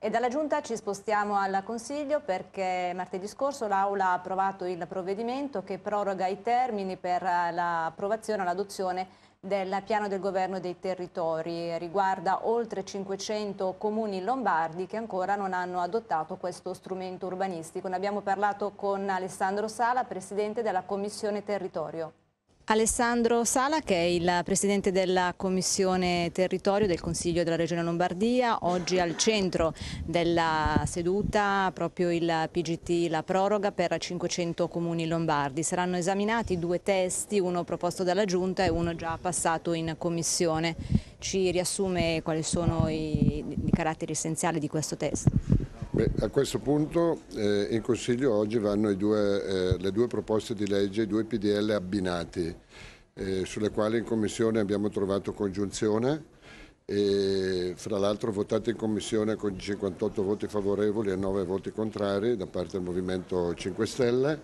E dalla Giunta ci spostiamo al Consiglio perché martedì scorso l'Aula ha approvato il provvedimento che proroga i termini per l'approvazione e l'adozione del piano del governo dei territori. Riguarda oltre 500 comuni lombardi che ancora non hanno adottato questo strumento urbanistico. Ne abbiamo parlato con Alessandro Sala, Presidente della Commissione Territorio. Alessandro Sala che è il Presidente della Commissione Territorio del Consiglio della Regione Lombardia, oggi al centro della seduta proprio il PGT La Proroga per 500 comuni lombardi. Saranno esaminati due testi, uno proposto dalla Giunta e uno già passato in Commissione. Ci riassume quali sono i, i caratteri essenziali di questo testo? Beh, a questo punto eh, in Consiglio oggi vanno due, eh, le due proposte di legge, i due PDL abbinati, eh, sulle quali in Commissione abbiamo trovato congiunzione e fra l'altro votate in Commissione con 58 voti favorevoli e 9 voti contrari da parte del Movimento 5 Stelle.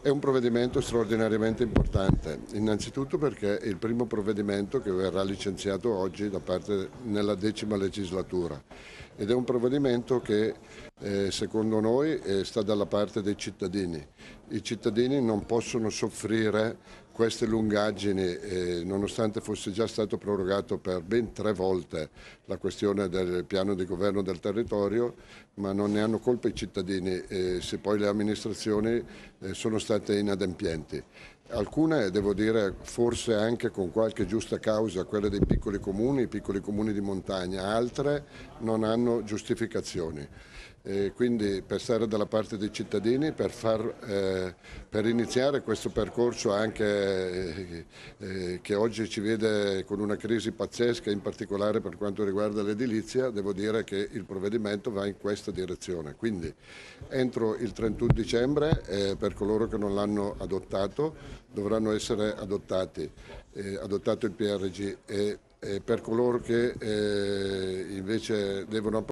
È un provvedimento straordinariamente importante, innanzitutto perché è il primo provvedimento che verrà licenziato oggi da parte nella decima legislatura ed è un provvedimento che eh, secondo noi eh, sta dalla parte dei cittadini. I cittadini non possono soffrire queste lungaggini, eh, nonostante fosse già stato prorogato per ben tre volte la questione del piano di governo del territorio, ma non ne hanno colpa i cittadini eh, se poi le amministrazioni eh, sono state inadempienti. Alcune, devo dire, forse anche con qualche giusta causa, quelle dei piccoli comuni, i piccoli comuni di montagna, altre non hanno giustificazioni. E quindi per stare dalla parte dei cittadini, per, far, eh, per iniziare questo percorso anche eh, eh che oggi ci vede con una crisi pazzesca, in particolare per quanto riguarda l'edilizia, devo dire che il provvedimento va in questa direzione. Quindi entro il 31 dicembre, eh, per coloro che non l'hanno adottato, dovranno essere adottati, eh, adottato il PRG e, e per coloro che eh, invece devono